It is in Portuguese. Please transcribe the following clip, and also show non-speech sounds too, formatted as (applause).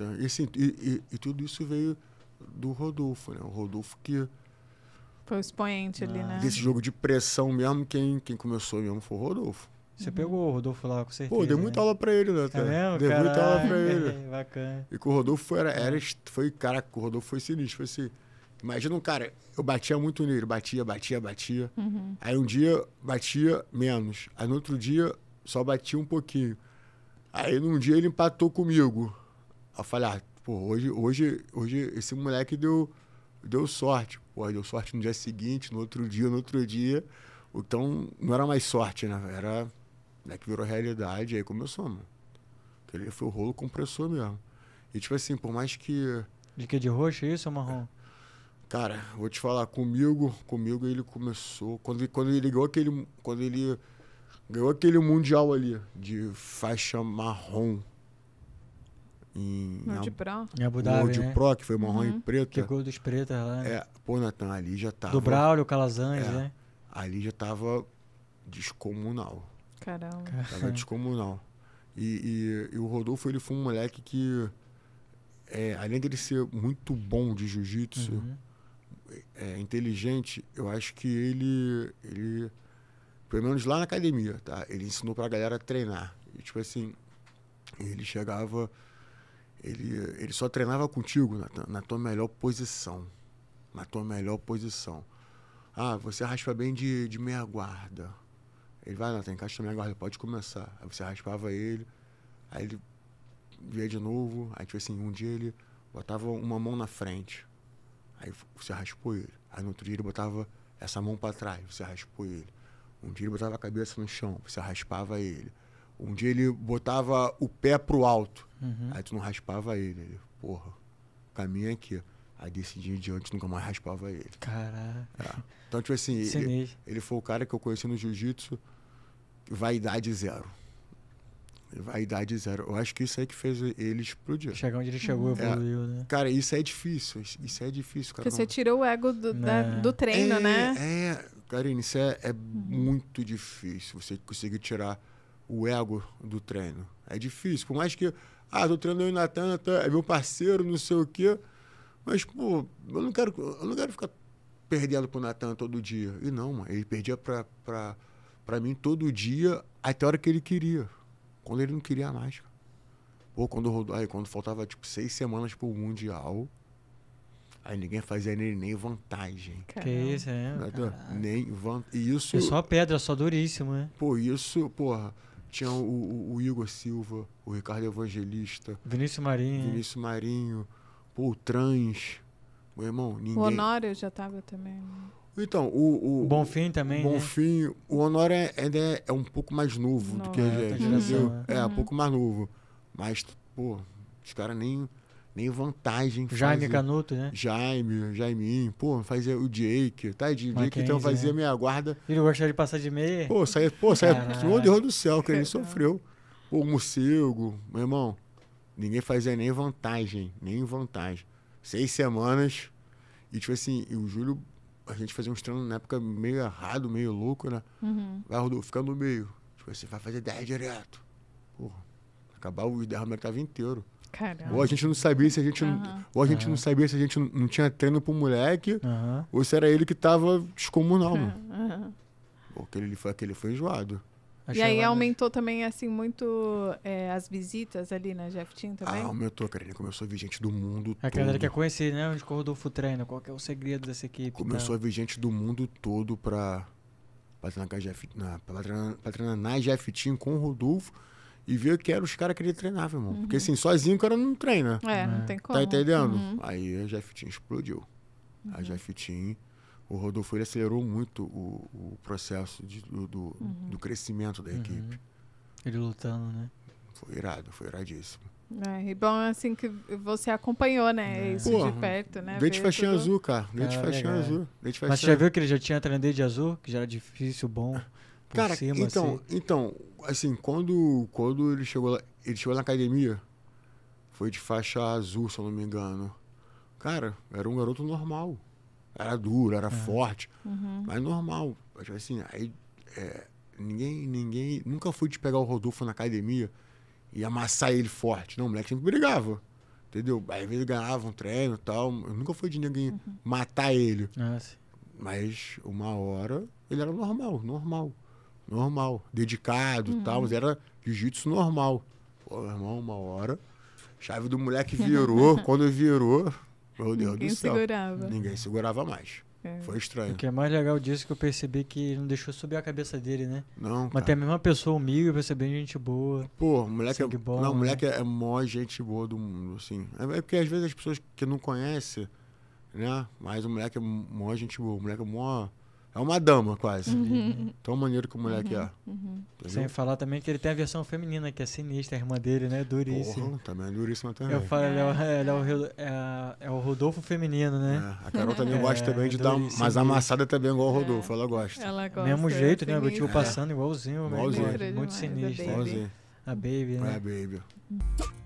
Então, e, assim, e, e, e, tudo isso veio do Rodolfo, né? O Rodolfo que... Foi o expoente ah. ali, né? Desse jogo de pressão mesmo, quem, quem começou mesmo foi o Rodolfo. Você uhum. pegou o Rodolfo lá, com certeza. Pô, deu muita né? aula pra ele, né? Cara? Tá é mesmo? Dei Caralho, muita aula pra (laughs) ele. Bacana. E com o Rodolfo era, era, foi, caraca, o Rodolfo foi sinistro. Foi assim, imagina um cara, eu batia muito nele, batia, batia, batia. Uhum. Aí um dia batia menos. Aí no outro dia só batia um pouquinho. Aí num dia ele empatou comigo falhar pô, hoje, hoje, hoje esse moleque deu, deu sorte. Pô, deu sorte no dia seguinte, no outro dia, no outro dia. Então, não era mais sorte, né? Era. É que virou realidade. Aí começou, mano. Ele foi o rolo compressor mesmo. E, tipo assim, por mais que. De que? De roxo é isso marrom? Cara, vou te falar, comigo, comigo ele começou. Quando, quando ele ganhou aquele. Quando ele ganhou aquele mundial ali, de faixa marrom em World Pro. Em Abu Dhabi, World né? Pro, que foi marrom uhum. e preto. Que é gol dos pretos lá. Né? É, pô, Natan, ali já tava. Do Braulio, Calazans, é, né? Ali já tava descomunal. Caramba. Tava descomunal. E, e, e, o Rodolfo, ele foi um moleque que, é, além dele ser muito bom de jiu-jitsu, uhum. É, é, inteligente, eu acho que ele, ele, pelo menos lá na academia, tá? Ele ensinou pra galera treinar. E, tipo assim, ele chegava ele, ele só treinava contigo na, na tua melhor posição. Na tua melhor posição. Ah, você raspa bem de, de meia guarda. Ele vai, Natan, encaixa na minha guarda, pode começar. Aí você raspava ele, aí ele via de novo, aí tipo assim, um dia ele botava uma mão na frente, aí você raspou ele. Aí no outro dia ele botava essa mão para trás, você raspou ele. Um dia ele botava a cabeça no chão, você raspava ele onde ele botava o pé pro alto. Uhum. Aí tu não raspava ele. ele Porra, caminha aqui. Aí desse dia em diante nunca mais raspava ele. Caraca. É. Então, tipo assim, é ele, ele, foi o cara que eu conheci no jiu-jitsu, vaidade zero. Vaidade zero. Eu acho que isso aí que fez ele explodir. Chegar onde ele chegou, uhum. evoluiu, é. né? Cara, isso é difícil. Isso é difícil, cara. Porque você tirou o ego do, da, é. do treino, é, né? É, Karine, isso é, é uhum. muito difícil. Você conseguir tirar o ego do treino. É difícil, por mais que, ah, tô treinando eu e Natan, é meu parceiro, não sei o quê. Mas, pô, eu não quero, eu não quero ficar perdendo pro Natan todo dia. E não, mano, ele perdia pra, pra, pra mim todo dia, até a hora que ele queria. Quando ele não queria mais, Pô, quando rodou, aí quando faltava tipo seis semanas pro Mundial, aí ninguém fazia nele nem vantagem. Caramba. Que isso, é? nem vantagem. Isso. É só pedra, só duríssimo, né? Pô, isso, porra tinha o, o, o, Igor Silva, o Ricardo Evangelista. Vinícius Marinho. Vinícius Marinho. Pô, o Trans. Meu irmão, ninguém. O Honório já tava também. Né? Então, o. o Bonfim também. O né? Bonfim. Né? O Honório é, é, é, um pouco mais novo, novo. do que a é, gente. É, uhum. é, um uhum. pouco mais novo. Mas, pô, os caras nem nem vantagem. Jaime fazer. Canuto, né? Jaime, Jaiminho, pô, fazia o Jake, tá? de Jake então fazia né? meia guarda. Ele gostava de passar de meia. Pô, saia, pô, saia, meu Deus do céu, que ele (laughs) é sofreu. Pô, morcego, meu irmão, ninguém fazia nem vantagem, nem vantagem. Seis semanas, e tipo assim, e o Júlio, a gente fazia uns treinos na época meio errado, meio louco, né? Uhum. Vai, Rodolfo, fica no meio. Tipo assim, vai fazer dez direto. Porra, acabar o 10, o tava inteiro. Caramba. Ou a gente não sabia se a gente, uhum. não, ou a gente uhum. não sabia se a gente não, tinha treino pro moleque, uhum. ou se era ele que tava descomunal, mano. Ou (laughs) que ele foi, aquele foi enjoado. e aí aumentou também, assim, muito é, as visitas ali na né, Jeftin também? Ah, aumentou, cara. Ele começou a vir gente do mundo é, a todo. A que quer conhecer, né? Onde o Rodolfo treina, qual é o segredo dessa equipe? Começou tá? a vir gente do mundo todo pra, pra treinar, na, pra treinar, pra treinar na Jeftin com o Rodolfo e ver que eram os caras que ele treinava, irmão. Uhum. Porque assim, sozinho o cara não treina. É, não uhum. tem tá como. Tá entendendo? Uhum. Aí a Jeff Team explodiu. Uhum. A Jeff Team, o Rodolfo ele acelerou muito o, o processo de, do, do, uhum. do, crescimento da uhum. equipe. Ele lutando, né? Foi irado, foi iradíssimo. É, e bom, assim, que você acompanhou, né? É. Isso de perto, né? Dente faixinha azul, cara. Dente de faixinha azul. Dente Mas você já viu que ele já tinha treinado de azul? Que já era difícil, bom. (laughs) Cara, cima, então, assim. então, assim, quando, quando ele chegou lá, ele chegou na academia, foi de faixa azul, se eu não me engano. Cara, era um garoto normal. Era duro, era é. forte, uhum. mas normal. Tipo assim, aí é, ninguém, ninguém. Nunca fui de pegar o Rodolfo na academia e amassar ele forte. Não, o moleque sempre brigava. Entendeu? Aí às vezes ganhava um treino e tal. Eu nunca fui de ninguém uhum. matar ele. Ah, mas uma hora ele era normal, normal normal, dedicado e uhum. tal, mas uhum. era jiu-jitsu normal. Pô, meu irmão, uma hora, chave do moleque virou, (laughs) quando virou, meu Deus Ninguém do céu. Segurava. Ninguém segurava mais. É. Foi estranho. O que é mais legal disso é que eu percebi que ele não deixou subir a cabeça dele, né? Não. Cara. Mas tem a mesma pessoa, humilde, percebi gente boa. Pô, moleque é. Bom, não, né? moleque é a é maior gente boa do mundo, assim. É, é porque às vezes as pessoas que não conhecem, né? Mas o moleque é maior gente boa. O moleque é maior é uma dama, quase. Uhum. Tão maneiro que o moleque uhum. é. Uhum. Sem falar também que ele tem a versão feminina, que é sinistra, a irmã dele, né? Duríssima. Porra, também é duríssima também. Eu falo, Ele, é, é. ele é, o, é, é, o, Rodolfo feminino, né? É, a Carol também gosta é, também de dar duríssimo. mas amassada também igual o Rodolfo, ela gosta. Ela gosta. Mesmo jeito, né? eu tive passando igualzinho. Né? Igualzinho. Muito, muito Igualzinho. A Baby, né? É a Baby. Uhum.